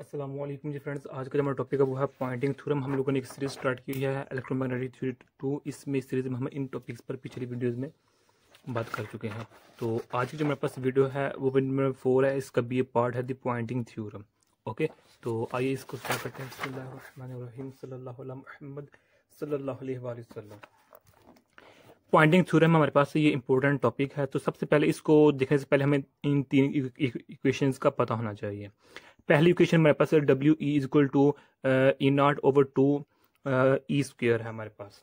असलम जी friends आज का जो हमारा टॉपिक है वो है पॉइंटिंग थ्योरम हम लोगों ने एक सीरीज स्टार्ट की है इलेक्ट्रोमैग्नेटिक थ्योरी टू इसमें इस सीरीज में हम इन टॉपिक्स पर पिछली वीडियोस में बात कर चुके हैं तो आज की जो मेरे पास वीडियो है वो वीडियो नंबर फोर है इसका भी ये पार्ट है दी पॉइंटिंग थ्योरम ओके तो आइए इसको स्टार्ट करते हैं सल्लाहमद सल्ला पॉइंटिंग थ्योरम हमारे पास ये इंपॉर्टेंट टॉपिक है तो सबसे पहले इसको देखने से पहले हमें इन तीन इक्वेशंस का पता होना चाहिए पहली इक्वेशन हमारे पास W E is equal to E not over two E square है हमारे पास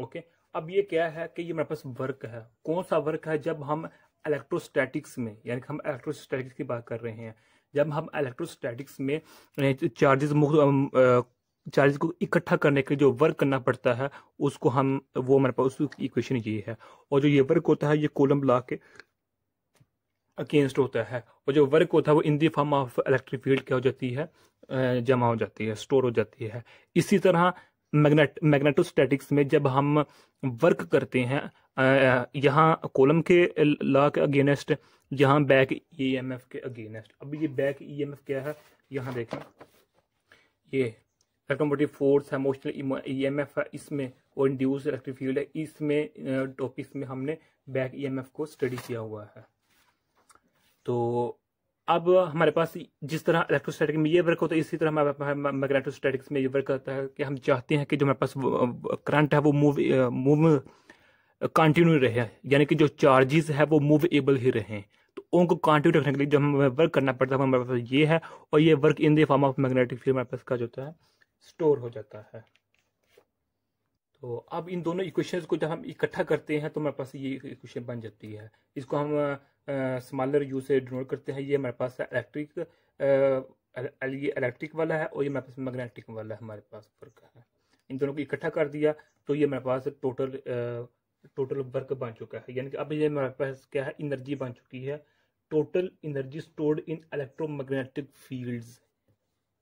ओके okay? अब ये क्या है कि ये हमारे पास वर्क है कौन सा वर्क है जब हम इलेक्ट्रोस्टैटिक्स में यानी कि हम इलेक्ट्रोस्टैटिक्स की बात कर रहे हैं जब हम इलेक्ट्रोस्टैटिक्स में चार्जेस चार्जेस को इकट्ठा करने के जो वर्क करना पड़ता है उसको हम वो हमारे पास उसकी इक्वेशन ये है और जो ये वर्क होता है ये कोलम ला के अगेंस्ट होता है और जो वर्क होता है वो in the form of electric field क्या हो जाती है जमा हो जाती है स्टोर हो जाती है इसी तरह मैग्नेट मैग्नेटोस्टैटिक्स में जब हम वर्क करते हैं यहाँ कॉलम के लॉ के अगेनेस्ट यहाँ बैक ईएमएफ e के अगेनेस्ट अब ये बैक ईएमएफ e क्या है यहाँ देखें ये इलेक्ट्रोमोटिव फोर्स है मोशनल ईएमएफ e है इसमें और इंड्यूस इलेक्ट्रिक फील्ड है इसमें टॉपिक्स में हमने बैक ईएमएफ को स्टडी किया हुआ है तो अब हमारे पास जिस तरह इलेक्ट्रोस्टैटिक में ये वर्क होता है इसी तरह हमारे मैग्नेटोस्टैटिक्स में ये वर्क होता है कि हम चाहते हैं कि जो हमारे पास करंट है वो मूव मूव कंटिन्यू रहे यानी कि जो चार्जेस है वो मूवेबल ही रहें तो उनको कंटिन्यू रखने के लिए जो हमें वर्क करना पड़ता है हमारे पास ये है और ये work in the form of magnetic field हमारे पास का जो होता है स्टोर हो जाता है तो अब इन दोनों इक्वेशन को जब हम इकट्ठा करते हैं तो हमारे पास ये इक्वेशन बन जाती है इसको हम स्मॉलर यू से डिनोट करते हैं ये हमारे पास इलेक्ट्रिक ये इलेक्ट्रिक वाला है और ये हमारे पास मैग्नेटिक वाला हमारे पास वर्क है इन दोनों को इकट्ठा कर दिया तो ये हमारे पास टोटल टोटल वर्क बन चुका है यानी कि अब ये हमारे पास क्या है इनर्जी बन चुकी है total energy stored in electromagnetic fields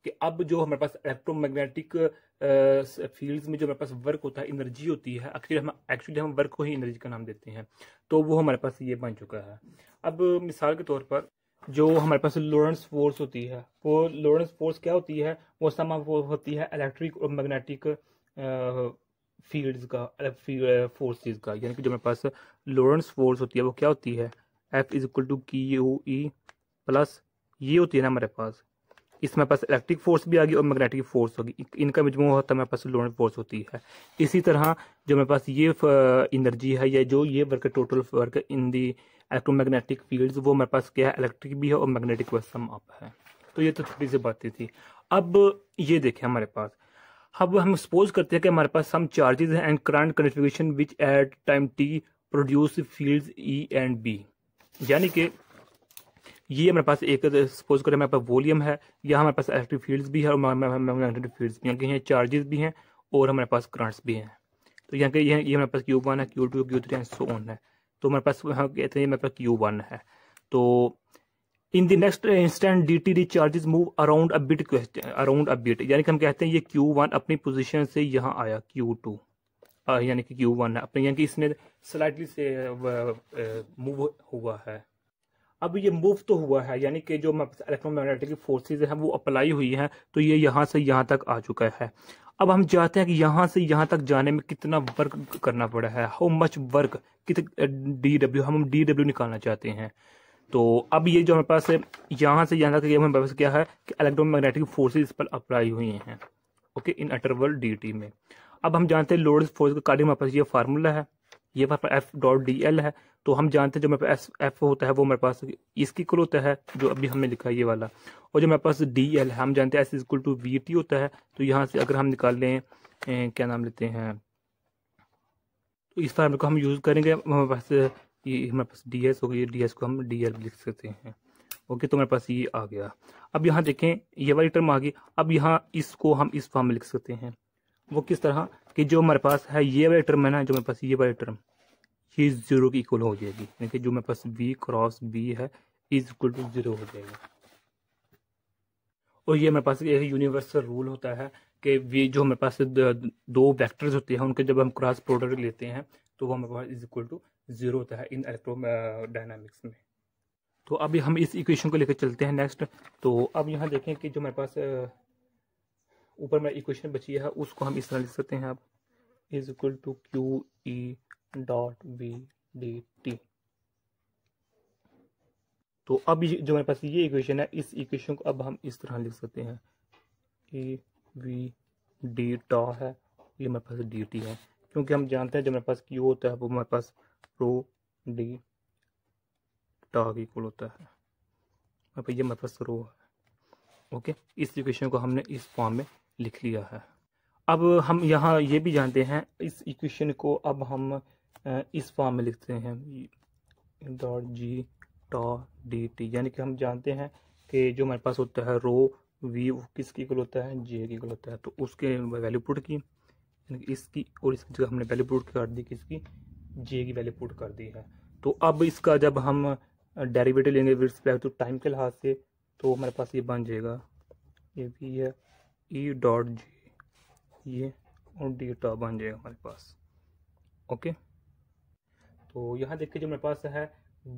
कि अब जो हमारे पास इलेक्ट्रोमैग्नेटिक फील्ड्स में जो हमारे पास वर्क होता है एनर्जी होती है एक्चुअली हम एक्चुअली हम वर्क को ही एनर्जी का नाम देते हैं तो वो हमारे पास ये बन चुका है अब मिसाल के तौर पर जो हमारे पास लोरेंस फोर्स होती है वो लोरेंस फोर्स क्या होती है वो समा होती है इलेक्ट्रिक और मैग्नेटिक फील्ड्स का फोर्सेस का यानी कि जो हमारे पास लोरेंस फोर्स होती है वो क्या होती है F is equal to q u E plus ये होती है ना हमारे पास इसमें पास इलेक्ट्रिक फोर्स भी आ गई और मैग्नेटिक फोर्स होगी इनका मजमू होता है मेरे पास लोन फोर्स होती है इसी तरह जो मेरे पास ये एनर्जी है या जो ये work total work in the electromagnetic fields वो मेरे पास क्या है इलेक्ट्रिक भी है और मैग्नेटिक सम अप है तो ये तो थोड़ी सी बातें थी अब ये देखें हमारे पास अब हम सपोज करते हैं कि हमारे पास सम चार्जेस हैं and current contribution which at time t produce fields E and B यानी कि ये हमारे पास एक सपोज करें हमारे पास वॉल्यूम है या हमारे पास इलेक्ट्रिक फील्ड्स भी है और मैग्नेटिक फील्ड्स भी हैं यहाँ चार्जेस भी हैं और हमारे पास करंट्स भी हैं तो यहाँ के ये ये हमारे पास क्यू वन है Q two Q three and so on है तो हमारे पास हम कहते हैं मेरे पास क्यू वन है तो in the next instant d t the charges move around a bit around a bit यानी कि हम कहते हैं ये क्यू वन अपनी पोजिशन से यहाँ आया क्यू टू यानी कि क्यू वन है अपने यानी कि इसने स्लाइटली से मूव हुआ है अब ये मूव तो हुआ है यानी कि जो इलेक्ट्रोमैग्नेटिक फोर्सेज हैं वो अप्लाई हुई हैं तो ये यहाँ से यहाँ तक आ चुका है अब हम चाहते हैं कि यहाँ से यहाँ तक जाने में कितना वर्क करना पड़ा है हाउ मच वर्क कित डी डब्ल्यू हम डी डब्ल्यू निकालना चाहते हैं तो अब ये जो हमारे पास यहाँ से यहाँ तक ये हमारे पास क्या है कि इलेक्ट्रोमैग्नेटिक फोर्सेज इस पर अप्लाई हुई हैं okay in interval d t में अब हम जानते हैं लोड फोर्स का कार्डिंग हमारे पास ये फार्मूला है ये हमारे पास एफ डॉट डी एल है तो हम जानते हैं जो मेरे पास एफ होता है वो मेरे पास इसकी कुल होता है जो अभी हमने लिखा है ये वाला और जो मेरे पास डी एल है हम जानते हैं S equal to v t होता है तो यहाँ से अगर हम निकाल लें क्या नाम लेते हैं तो इस फार्मूले को हम यूज़ करेंगे हमारे पास ये हमारे पास डी एस हो गई डी एस को हम डी एल लिख सकते हैं ओके तो मेरे पास ये आ गया अब यहाँ देखें ये वाली टर्म आ गई अब यहाँ इसको हम इस फॉर्म में लिख सकते हैं वो किस तरह कि जो हमारे पास है ये वाला टर्म है ना जो मेरे पास ये वाला टर्म ये जीरो की इक्वल हो जाएगी यानी कि जो मेरे पास बी क्रॉस बी है इज इक्वल टू जीरो हो जाएगा और ये मेरे पास एक यूनिवर्सल रूल होता है कि ये जो हमारे पास दो वेक्टर्स होते हैं उनके जब हम क्रॉस प्रोडक्ट लेते हैं तो वो हमारे पास इज इक्वल टू जीरो होता है इन इलेक्ट्रो डायनामिक्स में तो अभी हम इस इक्वेशन को लेकर चलते हैं नेक्स्ट तो अब यहाँ देखें कि जो मेरे पास ऊपर में इक्वेशन बची है उसको हम इस तरह लिख सकते हैं आप is equal to q E dot B d t तो अब जो मेरे पास ये इक्वेशन है इस इक्वेशन को अब हम इस तरह लिख सकते हैं ए वी डी टा है ये मेरे पास डी टी है क्योंकि हम जानते हैं जो मेरे पास क्यू होता है वो मेरे पास प्रो डी डॉग इक्वल होता है ये मेरे पास रो है ओके इस इक्वेशन को हमने इस फॉर्म में लिख लिया है अब हम यहाँ ये भी जानते हैं इस इक्वेशन को अब हम इस फॉर्म में लिखते हैं dot g tau d T यानी कि हम जानते हैं कि जो हमारे पास होता है रो वी वो किसकी इक्वल होता है जे की इक्वल होता है तो उसके वैल्यू पुट की इसकी और इसकी जगह हमने वैल्यू पुट कर दी किसकी जे की वैल्यू पुट कर दी है तो अब इसका जब हम डेरिवेटिव लेंगे विद रिस्पेक्ट टू टाइम के लिहाज से तो हमारे पास ये बन जाएगा ये भी है ई डॉट जी ये और डेटा बन जाएगा हमारे पास ओके तो यहाँ देखिए जो मेरे पास है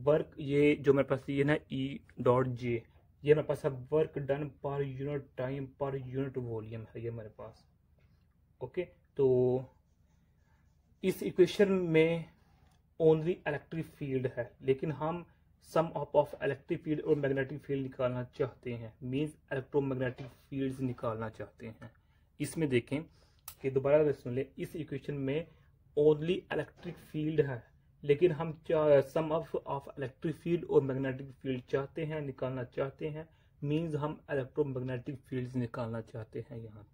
वर्क ये जो मेरे पास ये ना ई डॉट जे ये मेरे पास है work done per unit time per unit volume है ये मेरे पास ओके तो इस इक्वेशन में ओनली इलेक्ट्रिक फील्ड है लेकिन हम sum up of electric field और मैग्नेटिक फील्ड निकालना चाहते हैं मीन्स इलेक्ट्रोमैग्नेटिक फील्ड्स निकालना चाहते हैं इसमें देखें कि दोबारा सुन लें इस इक्वेशन में ओनली इलेक्ट्रिक फील्ड है लेकिन हम सम ऑफ इलेक्ट्रिक फील्ड और मैग्नेटिक फील्ड चाहते हैं निकालना चाहते हैं मीन्स हम इलेक्ट्रोमैग्नेटिक फील्ड निकालना चाहते हैं यहाँ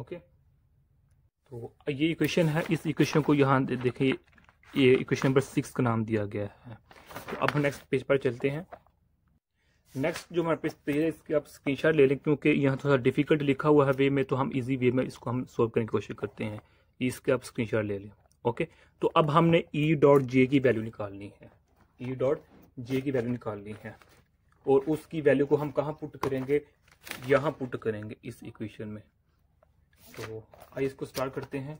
ओके तो ये इक्वेशन है इस इक्वेशन को यहाँ देखिए ये इक्वेशन नंबर सिक्स का नाम दिया गया है तो अब हम नेक्स्ट पेज पर चलते हैं नेक्स्ट जो हमारे पेज पेज है इसके आप स्क्रीनशॉट ले लें क्योंकि यहाँ थोड़ा तो डिफिकल्ट लिखा हुआ है वे में तो हम इजी वे में इसको हम सोल्व करने की कोशिश करते हैं इसके आप स्क्रीनशॉट ले लें ओके तो अब हमने ई डॉट जे की वैल्यू निकालनी है ई डॉट जे की वैल्यू निकालनी है और उसकी वैल्यू को हम कहाँ पुट करेंगे यहाँ पुट करेंगे इस इक्वेशन में तो आइए इसको स्टार्ट करते हैं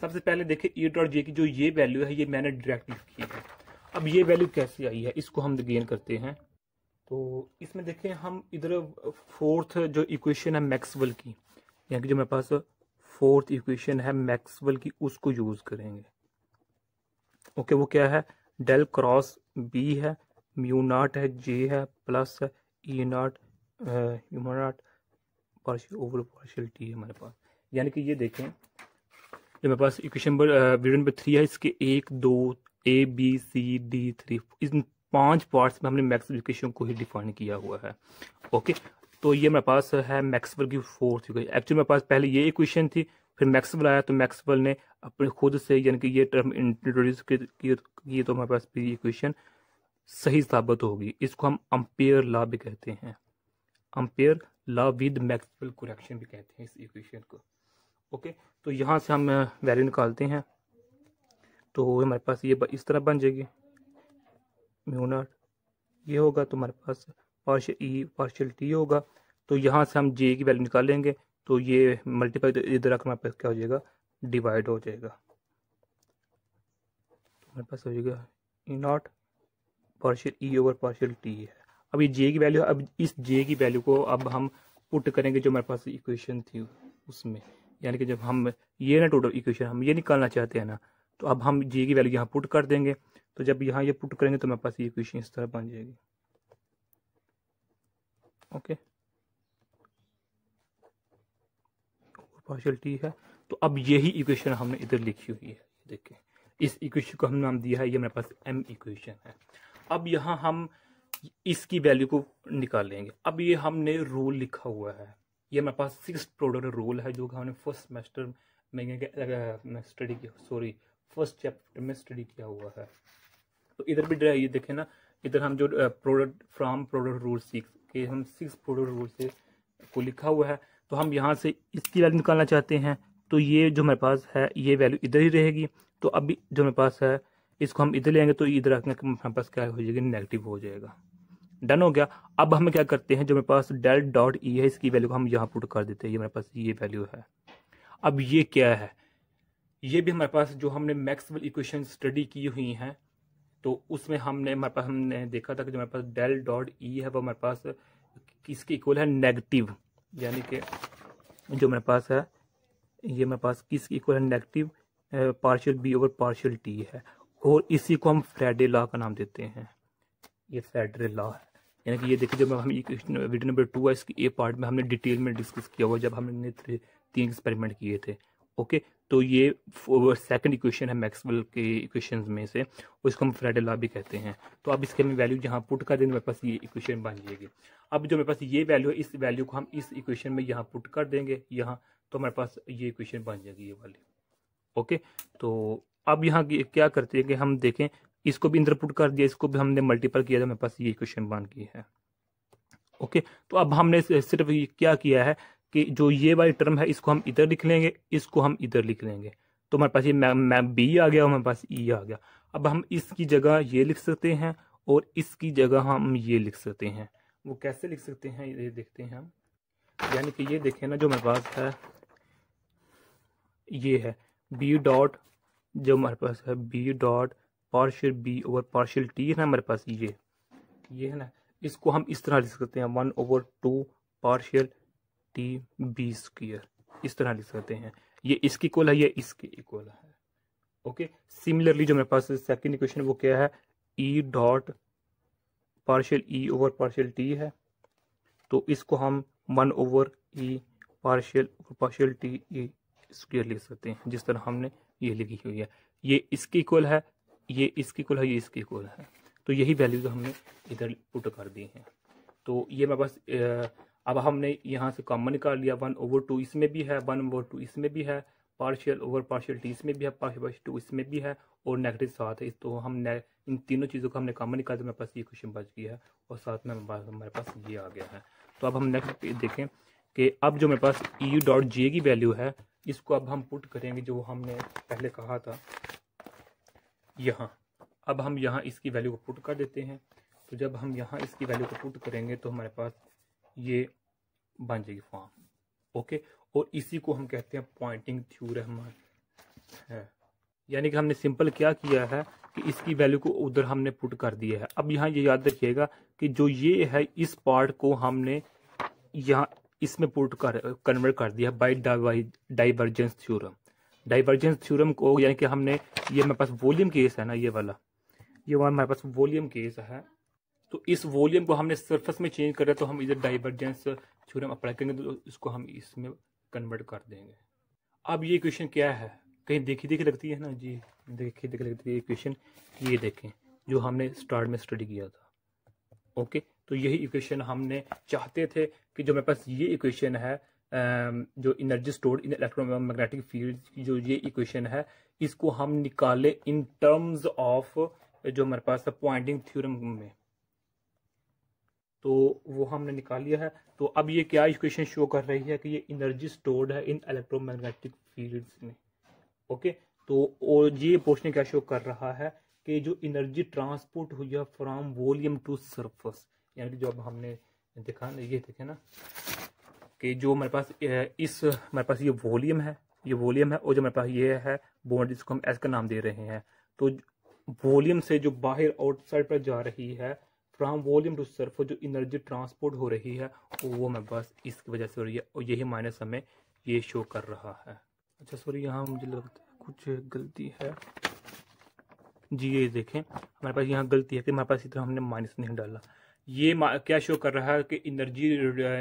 सबसे पहले देखे ई डॉट जे की जो ये वैल्यू है ये मैंने डायरेक्ट लिखी है अब ये वैल्यू कैसे आई है इसको हम गेन करते हैं तो इसमें देखें हम इधर फोर्थ जो इक्वेशन है मैक्सवल की यानी कि जो मेरे पास फोर्थ इक्वेशन है मैक्सवल की उसको यूज़ करेंगे ओके okay, वो क्या है डेल क्रॉस बी है म्यू नॉट है जे है plus E not u not partial over partial T है हमारे पास यानी कि ये देखें जो मेरे पास equation number video number three है इसके एक दो A B C D three इन पांच पार्ट्स में हमने मैक्स इक्वेशन को ही डिफाइन किया हुआ है ओके तो ये मेरे पास है मैक्सवेल की फोर्थ इक्वेशन एक्चुअली मेरे पास पहले ये इक्वेशन थी फिर मैक्सवेल आया तो मैक्सवेल ने अपने खुद से यानी कि ये टर्म इंट्रोड्यूस किए तो हमारे पास भी इक्वेशन सही साबित होगी इसको हम अम्पेयर लॉ भी कहते हैं Ampere law with Maxwell correction भी कहते हैं इस इक्वेशन को ओके तो यहाँ से हम वैल्यू निकालते हैं तो हमारे पास ये इस तरह बन जाएगी म्यूनट ये होगा तो हमारे पास पार्शल ई पार्शल टी होगा तो यहाँ से हम जे की वैल्यू निकालेंगे तो ये मल्टीप्लाई इधर आकर हमारे पास क्या हो जाएगा डिवाइड हो जाएगा तो हमारे पास हो जाएगा E not partial E over partial T है अब ये जे की वैल्यू अब इस जे की वैल्यू को अब हम पुट करेंगे जो हमारे पास इक्वेशन थी उसमें यानी कि जब हम ये ना टोटल इक्वेशन हम ये निकालना चाहते हैं ना तो अब हम जे की वैल्यू यहाँ पुट कर देंगे तो जब यहाँ ये पुट करेंगे तो हमारे पास ये इक्वेशन इस तरह बन जाएगी ओके पार्शल टी है तो अब यही इक्वेशन हमने इधर लिखी हुई है देखिए इस इक्वेशन को हम नाम दिया है ये हमारे पास एम इक्वेशन है अब यहाँ हम इसकी वैल्यू को निकालेंगे अब ये हमने रूल लिखा हुआ है ये हमारे पास सिक्स प्रोडक्ट रोल है जो कि हमने फर्स्ट सेमेस्टर में स्टडी किया सॉरी फर्स्ट चैप्टर में स्टडी किया हुआ है तो इधर भी ये देखें ना इधर हम जो product from product rule six के हम सिक्स प्रोडक्ट रूल से को लिखा हुआ है तो हम यहाँ से इसकी वैल्यू निकालना चाहते हैं तो ये जो मेरे पास है ये वैल्यू इधर ही रहेगी तो अभी जो मेरे पास है इसको हम इधर लेंगे तो इधर हमारे पास क्या हो जाएगा नेगेटिव हो जाएगा डन हो गया अब हम क्या करते हैं जो मेरे पास डेल डॉट ई है इसकी वैल्यू को हम यहाँ पुट कर देते हैं ये मेरे पास ये वैल्यू है अब ये क्या है ये भी हमारे पास जो हमने मैक्सिमल इक्वेशन स्टडी की हुई हैं तो उसमें हमने हमारे पास हमने देखा था कि जो हमारे पास डेल डॉट ई है वो हमारे पास किसके इक्वल है नेगेटिव यानी कि जो मेरे पास है ये मेरे पास किसके इक्वल है negative partial B over partial T है और इसी को हम फ्रेडे लॉ का नाम देते हैं ये फ्रेडरे लॉ है यानी कि ये देखिए जब हम वीडियो नंबर टू है इसकी ए पार्ट में हमने डिटेल में डिस्कस किया हुआ जब हमने तीन एक्सपेरिमेंट किए थे ओके तो ये सेकंड इक्वेशन है मैक्सवेल के इक्वेशंस में से उसको हम फ्राइडे लॉ भी कहते हैं तो अब इसके हम वैल्यू जहाँ पुट कर देंगे मेरे पास ये इक्वेशन बन जाएगी अब जो मेरे पास ये वैल्यू है इस वैल्यू को हम इस इक्वेशन में यहाँ पुट कर देंगे यहाँ तो हमारे पास ये इक्वेशन बन जाएगी ये वाली ओके तो अब यहाँ क्या करते हैं कि हम देखें इसको भी इंद्रपुट कर दिया इसको भी हमने मल्टीपल किया था हमारे पास ये क्वेश्चन बन गई है ओके तो अब हमने सिर्फ क्या किया है कि जो ये वाली टर्म है इसको हम इधर लिख लेंगे इसको हम इधर लिख लेंगे तो हमारे पास ये मैम बी आ गया हमारे पास ई e आ गया अब हम इसकी जगह ये लिख सकते हैं और इसकी जगह हम ये लिख सकते हैं वो कैसे लिख सकते हैं ये देखते हैं हम यानी कि ये देखें ना जो हमारे पास है ये है बी डॉट जो हमारे पास है B dot partial B over partial T है ना हमारे पास ये ये है ना इसको हम इस तरह लिख सकते हैं one over two partial T B square इस तरह लिख सकते हैं ये इसकी इक्वल है ये इसके इक्वल है ओके सिमिलरली जो मेरे पास सेकंड इक्वेशन वो क्या है E dot partial E over partial T है तो इसको हम one over E partial partial T E square लिख सकते हैं जिस तरह हमने ये लिखी हुई है ये इसके इक्वल है ये इसकी कुल है ये इसकी कुल है तो यही वैल्यूज हमने इधर पुट कर दी है तो ये मैं बस अब हमने यहाँ से कॉमन निकाल लिया वन ओवर टू इसमें भी है वन ओवर टू इसमें भी है पार्शियल ओवर पार्शियल टी इसमें भी है पार्शियल पार्शियल टू इसमें भी है और नेगेटिव सात है इस तो ने इन तीनों चीज़ों को हमने कॉमन निकाल दिया मेरे पास ये क्वेश्चन बच गया है और साथ में हमारे पास ये आ गया है तो अब हम नेक्स्ट देखें कि अब जो मेरे पास ई डॉट जे की वैल्यू है इसको अब हम पुट करेंगे जो हमने पहले कहा था यहाँ अब हम यहाँ इसकी वैल्यू को पुट कर देते हैं तो जब हम यहाँ इसकी वैल्यू को पुट करेंगे तो हमारे पास ये बन जाएगी फॉर्म ओके और इसी को हम कहते हैं पॉइंटिंग थ्यूरम है यानी कि हमने सिंपल क्या किया है कि इसकी वैल्यू को उधर हमने पुट कर दिया है अब यहाँ ये याद रखिएगा कि जो ये है इस पार्ट को हमने यहाँ इसमें पुट कर कन्वर्ट कर दिया by divergence theorem divergence theorem को यानी कि हमने ये हमारे पास वॉल्यूम केस है ना ये वाला ये वाला हमारे पास वॉल्यूम केस है तो इस वॉल्यूम को हमने सरफेस में चेंज करा तो हम इधर डाइवर्जेंस थ्योरम अप्लाई करेंगे तो इसको हम इसमें कन्वर्ट कर देंगे अब ये क्वेश्चन क्या है कहीं देखी देखी लगती है ना जी देखी देखी लगती है ये इक्वेशन ये देखें जो हमने स्टार्ट में स्टडी किया था ओके तो यही इक्वेशन हमने चाहते थे कि जो मेरे पास ये इक्वेशन है जो energy stored in electromagnetic field जो ये इक्वेशन है इसको हम निकाले इन टर्म्स ऑफ जो हमारे पास है पॉइंटिंग थ्योरम में तो वो हमने निकाल लिया है तो अब ये क्या इक्वेशन शो कर रही है कि ये एनर्जी स्टोर्ड है इन इलेक्ट्रोमैग्नेटिक फील्ड्स में ओके तो और ये पोर्शन क्या शो कर रहा है कि जो एनर्जी ट्रांसपोर्ट हुई है फ्रॉम वॉल्यूम टू सरफेस यानी कि जो अब हमने देखा ये देखे ना कि जो मेरे पास इस मेरे पास ये वॉल्यूम है ये वॉल्यूम है और जो मेरे पास ये है बॉन्ड जिसको हम एस का नाम दे रहे हैं तो वॉल्यूम से जो बाहर आउटसाइड पर जा रही है फ्राम वॉल्यूम टू सर्फ जो एनर्जी ट्रांसपोर्ट हो रही है वो मेरे पास इसकी वजह से हो रही है और यही माइनस हमें ये शो कर रहा है अच्छा सॉरी यहाँ मुझे लगता है कुछ गलती है जी ये देखें हमारे पास यहाँ गलती है कि हमारे पास इतना हमने माइनस नहीं डाला ये क्या शो कर रहा है कि एनर्जी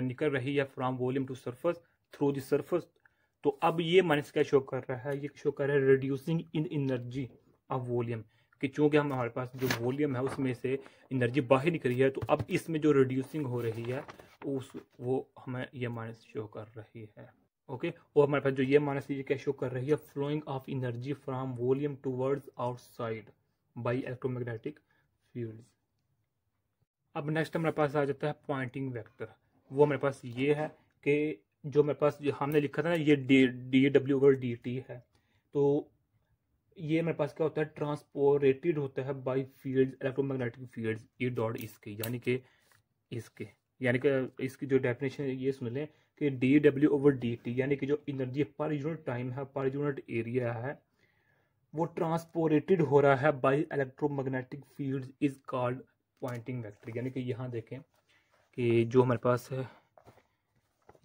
निकल रही है from volume to surface through the surface तो अब ये माइनस क्या शो कर रहा है ये शो कर रहा है reducing in energy of volume कि हम हमारे पास जो वॉल्यूम है उसमें से एनर्जी बाहर निकल रही है तो अब इसमें जो रिड्यूसिंग हो रही है उस वो हमें ये माइनस शो कर रही है ओके और हमारे पास जो ये माइनस ये क्या शो कर रही है flowing of energy from volume towards outside by electromagnetic fields अब नेक्स्ट हमारे पास आ जाता है पॉइंटिंग वेक्टर वो हमारे पास ये है कि जो मेरे पास जो हमने लिखा था ना ये D D W over D T है तो ये मेरे पास क्या होता है ट्रांसपोरेटेड होता है बाय फील्ड इलेक्ट्रोमैग्नेटिक फील्ड्स ये डॉट इसके यानी कि इसके यानी कि इसकी जो डेफिनेशन ये सुन लें कि D W over D T यानी कि जो एनर्जी पर यूनिट टाइम है पर यूनिट एरिया है वो ट्रांसपोरेटेड हो रहा है by electromagnetic field is called Poynting vector यानी कि यहाँ देखें कि जो हमारे पास है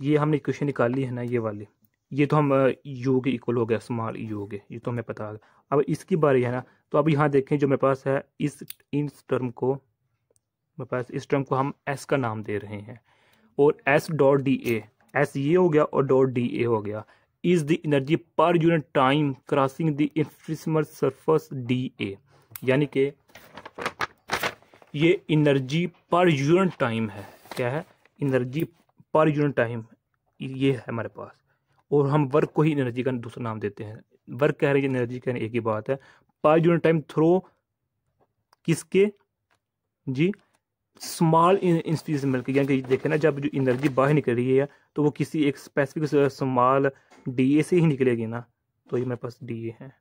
ये हमने इक्वेशन निकाली है ना ये वाली ये तो हम यू के इक्वल हो गया स्मॉल यू हो गया ये तो हमें पता है अब इसकी बारी है ना तो अब यहाँ देखें जो मेरे पास है इस इन टर्म को मेरे पास इस टर्म को हम एस का नाम दे रहे हैं और S dot D A S ये हो गया और डॉट डी ए हो गया is the energy per unit time crossing the infinitesimal surface D A यानी कि ये इनर्जी पर यूनिट टाइम है क्या है इनर्जी पर यूनिट टाइम ये है हमारे पास और हम वर्क को ही एनर्जी का दूसरा नाम देते हैं वर्क कह रहे हैं एनर्जी कह रहे हैं एक ही बात है पर यूनिट टाइम थ्रो किसके जी स्मॉल इंस्टीज मिलकर यानी कि देखें ना जब जो एनर्जी बाहर निकल रही है तो वो किसी एक स्पेसिफिक स्मॉल डी ए से ही निकलेगी ना तो ये मेरे पास डी है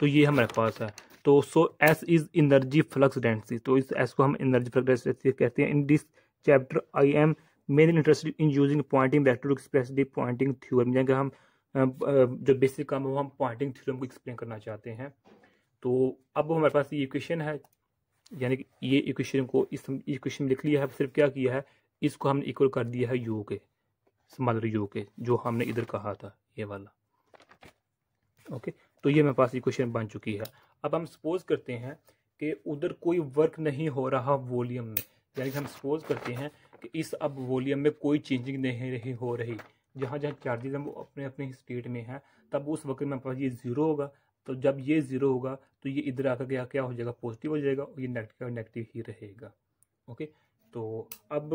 तो ये हमारे पास है तो so S is energy flux density तो इस एस को हम एनर्जी फ्लक्स डेंसिटी कहते हैं in this chapter I am main interested in using Poynting vector to express the Poynting theorem यानी कि हम जो बेसिक काम है वो हम पॉइंटिंग थ्योरम को एक्सप्लेन करना चाहते हैं तो अब हमारे पास ये इक्वेशन है यानी कि ये इक्वेशन को इस इक्वेशन लिख लिया है सिर्फ क्या किया है इसको हमने इक्वल कर दिया है यू के समाल यू के जो हमने इधर कहा था ये वाला ओके okay? तो ये मेरे पास इक्वेशन बन चुकी है अब हम सपोज करते हैं कि उधर कोई वर्क नहीं हो रहा वॉल्यूम में यानी कि हम सपोज करते हैं कि इस अब वॉल्यूम में कोई चेंजिंग नहीं रही हो रही जहाँ जहाँ चार्जेज वो अपने अपने स्टेट में हैं तब उस वक्त मेरे पास ये ज़ीरो होगा तो जब ये ज़ीरो होगा तो ये इधर आकर क्या क्या हो जाएगा पॉजिटिव हो जाएगा और ये नेगेटिव नेगेटिव ही रहेगा ओके तो अब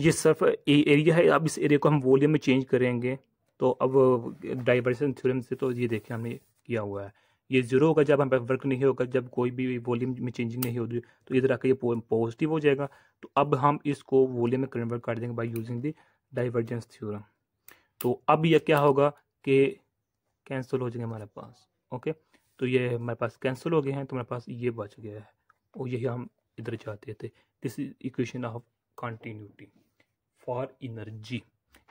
ये सिर्फ एरिया है अब इस एरिया को हम वॉल्यूम में चेंज करेंगे तो अब डाइवर्सन थ्योरम से तो ये देखें हमने किया हुआ है ये जीरो होगा जब हम वर्क नहीं होगा जब कोई भी वॉल्यूम में चेंजिंग नहीं होती तो इधर आकर ये पॉजिटिव हो जाएगा तो अब हम इसको वॉल्यूम में कन्वर्ट कर देंगे by using the divergence theorem तो अब यह क्या होगा कि कैंसिल हो जाएंगे हमारे पास ओके तो ये हमारे पास कैंसिल हो गए हैं तो हमारे पास ये बच गया है और यही हम इधर चाहते थे this is equation of continuity for energy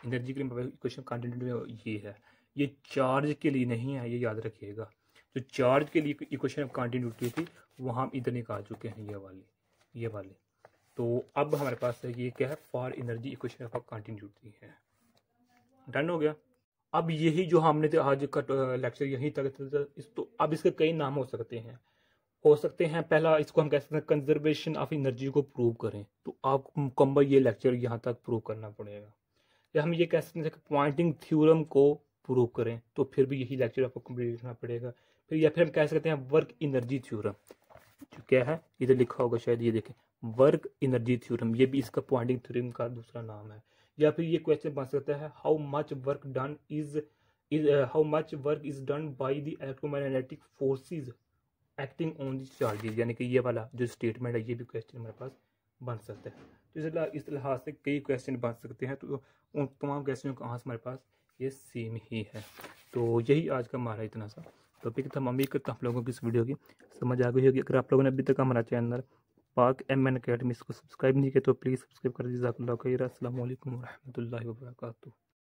energy के लिए इक्वेशन कॉन्टिन्यूटी में ये है ये चार्ज के लिए नहीं है ये याद रखिएगा जो चार्ज के लिए इक्वेशन ऑफ कॉन्टिन्यूटी थी वहाँ हम इधर निकाल चुके हैं ये वाले ये वाले तो अब हमारे पास है ये क्या है for energy equation of continuity है डन हो गया अब यही जो हमने तो आज का लेक्चर यहीं तक तो इस तो अब इसके कई नाम हो सकते हैं हो सकते हैं पहला इसको हम कह सकते हैं कंजर्वेशन ऑफ एनर्जी को प्रूव करें तो आपको मुकम्मल ये लेक्चर यहाँ तक प्रूव करना पड़ेगा या हम ये कह सकते हैं कि पॉइंटिंग थ्योरम को प्रूव करें तो फिर भी यही लेक्चर आपको कंप्लीट करना पड़ेगा फिर या फिर हम कह सकते हैं वर्क इनर्जी थ्योरम जो क्या है इधर लिखा होगा शायद ये देखें वर्क इनर्जी थ्योरम ये भी इसका पॉइंटिंग थ्योरम का दूसरा नाम है या फिर ये क्वेश्चन बन सकता है how much work done is is how much work is done by the electromagnetic forces acting on the charges यानी कि ये वाला जो स्टेटमेंट है ये भी क्वेश्चन हमारे पास बन सकता है तो इस इस लिहाज से कई क्वेश्चन बन सकते हैं तो उन तमाम क्वेश्चनों का आंसर हमारे पास ये सेम ही है तो यही आज का हमारा इतना सा टॉपिक था मम्मी करता आप लोगों की इस वीडियो की समझ आ गई होगी अगर आप लोगों ने अभी तक हमारा चैनल पाक एम एन अकेडमी इसको सब्सक्राइब नहीं किया तो प्लीज़ सब्सक्राइब कर दीजिए असल वरहमल वर्का